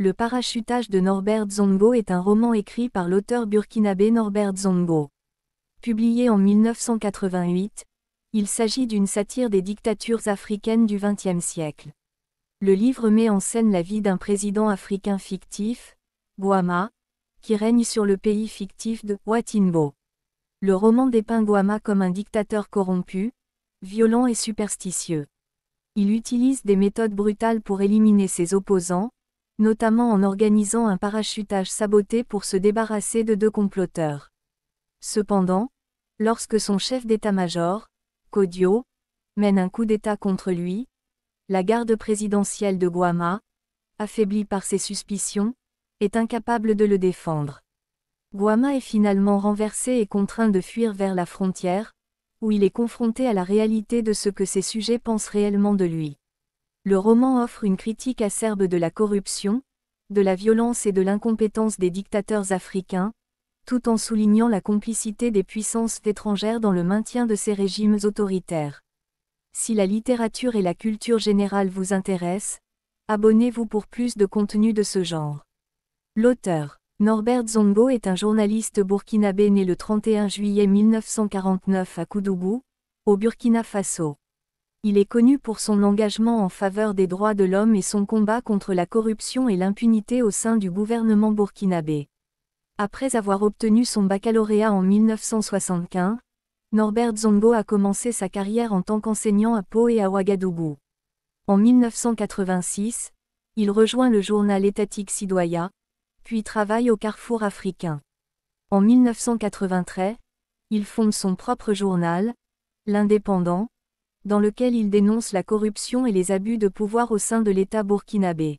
Le parachutage de Norbert Zongo est un roman écrit par l'auteur burkinabé Norbert Zongo. Publié en 1988, il s'agit d'une satire des dictatures africaines du XXe siècle. Le livre met en scène la vie d'un président africain fictif, Guama, qui règne sur le pays fictif de Watimbo. Le roman dépeint Guama comme un dictateur corrompu, violent et superstitieux. Il utilise des méthodes brutales pour éliminer ses opposants, notamment en organisant un parachutage saboté pour se débarrasser de deux comploteurs. Cependant, lorsque son chef d'état-major, Kodio, mène un coup d'État contre lui, la garde présidentielle de Guama, affaiblie par ses suspicions, est incapable de le défendre. Guama est finalement renversé et contraint de fuir vers la frontière, où il est confronté à la réalité de ce que ses sujets pensent réellement de lui le roman offre une critique acerbe de la corruption, de la violence et de l'incompétence des dictateurs africains, tout en soulignant la complicité des puissances étrangères dans le maintien de ces régimes autoritaires. Si la littérature et la culture générale vous intéressent, abonnez-vous pour plus de contenu de ce genre. L'auteur Norbert Zongo est un journaliste burkinabé né le 31 juillet 1949 à Koudougou, au Burkina Faso. Il est connu pour son engagement en faveur des droits de l'homme et son combat contre la corruption et l'impunité au sein du gouvernement burkinabé. Après avoir obtenu son baccalauréat en 1975, Norbert Zongo a commencé sa carrière en tant qu'enseignant à Pau et à Ouagadougou. En 1986, il rejoint le journal étatique Sidoya, puis travaille au Carrefour africain. En 1993, il fonde son propre journal, L'Indépendant, dans lequel il dénonce la corruption et les abus de pouvoir au sein de l'État burkinabé.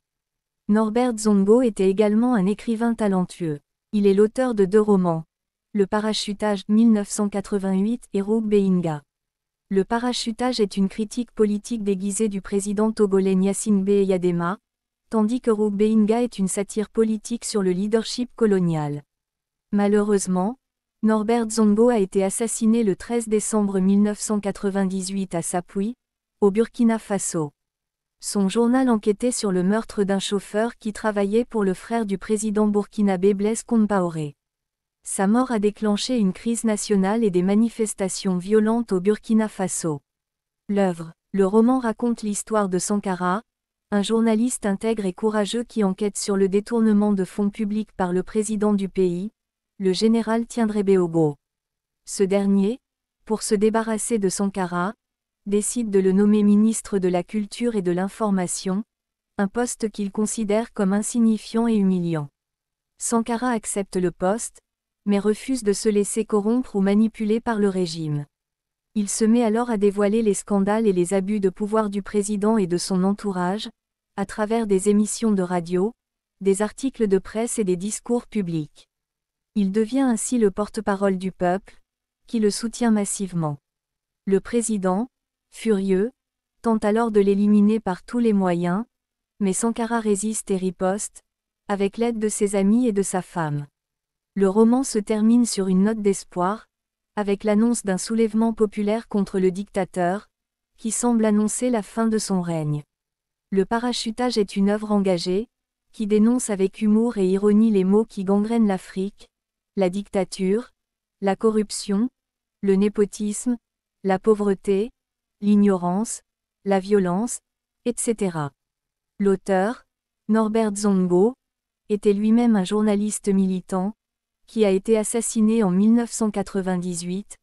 Norbert Zongo était également un écrivain talentueux. Il est l'auteur de deux romans. Le parachutage 1988 et roug Le parachutage est une critique politique déguisée du président togolais et Yadema, tandis que roug est une satire politique sur le leadership colonial. Malheureusement, Norbert Zombo a été assassiné le 13 décembre 1998 à Sapui, au Burkina Faso. Son journal enquêtait sur le meurtre d'un chauffeur qui travaillait pour le frère du président burkinabé Blaise Compaoré. Sa mort a déclenché une crise nationale et des manifestations violentes au Burkina Faso. L'œuvre, le roman raconte l'histoire de Sankara, un journaliste intègre et courageux qui enquête sur le détournement de fonds publics par le président du pays, le général tiendrait Béogo. Ce dernier, pour se débarrasser de Sankara, décide de le nommer ministre de la Culture et de l'Information, un poste qu'il considère comme insignifiant et humiliant. Sankara accepte le poste, mais refuse de se laisser corrompre ou manipuler par le régime. Il se met alors à dévoiler les scandales et les abus de pouvoir du président et de son entourage, à travers des émissions de radio, des articles de presse et des discours publics. Il devient ainsi le porte-parole du peuple, qui le soutient massivement. Le président, furieux, tente alors de l'éliminer par tous les moyens, mais Sankara résiste et riposte, avec l'aide de ses amis et de sa femme. Le roman se termine sur une note d'espoir, avec l'annonce d'un soulèvement populaire contre le dictateur, qui semble annoncer la fin de son règne. Le parachutage est une œuvre engagée, qui dénonce avec humour et ironie les maux qui gangrènent l'Afrique, la dictature, la corruption, le népotisme, la pauvreté, l'ignorance, la violence, etc. L'auteur, Norbert Zongo, était lui-même un journaliste militant, qui a été assassiné en 1998,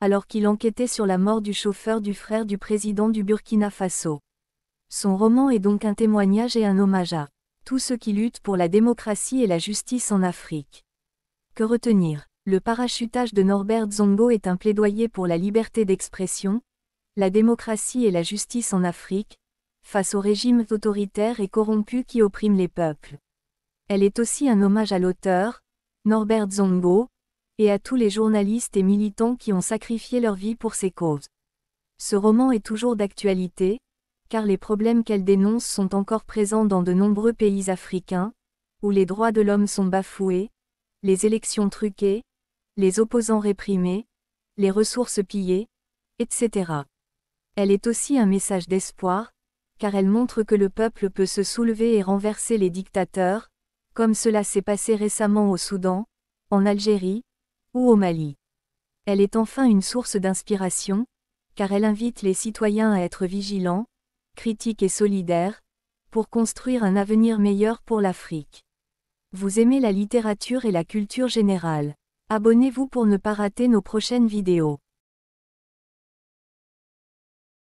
alors qu'il enquêtait sur la mort du chauffeur du frère du président du Burkina Faso. Son roman est donc un témoignage et un hommage à tous ceux qui luttent pour la démocratie et la justice en Afrique. Que retenir Le parachutage de Norbert Zongo est un plaidoyer pour la liberté d'expression, la démocratie et la justice en Afrique, face aux régimes autoritaires et corrompus qui oppriment les peuples. Elle est aussi un hommage à l'auteur, Norbert Zongo, et à tous les journalistes et militants qui ont sacrifié leur vie pour ces causes. Ce roman est toujours d'actualité, car les problèmes qu'elle dénonce sont encore présents dans de nombreux pays africains, où les droits de l'homme sont bafoués, les élections truquées, les opposants réprimés, les ressources pillées, etc. Elle est aussi un message d'espoir, car elle montre que le peuple peut se soulever et renverser les dictateurs, comme cela s'est passé récemment au Soudan, en Algérie, ou au Mali. Elle est enfin une source d'inspiration, car elle invite les citoyens à être vigilants, critiques et solidaires, pour construire un avenir meilleur pour l'Afrique. Vous aimez la littérature et la culture générale. Abonnez-vous pour ne pas rater nos prochaines vidéos.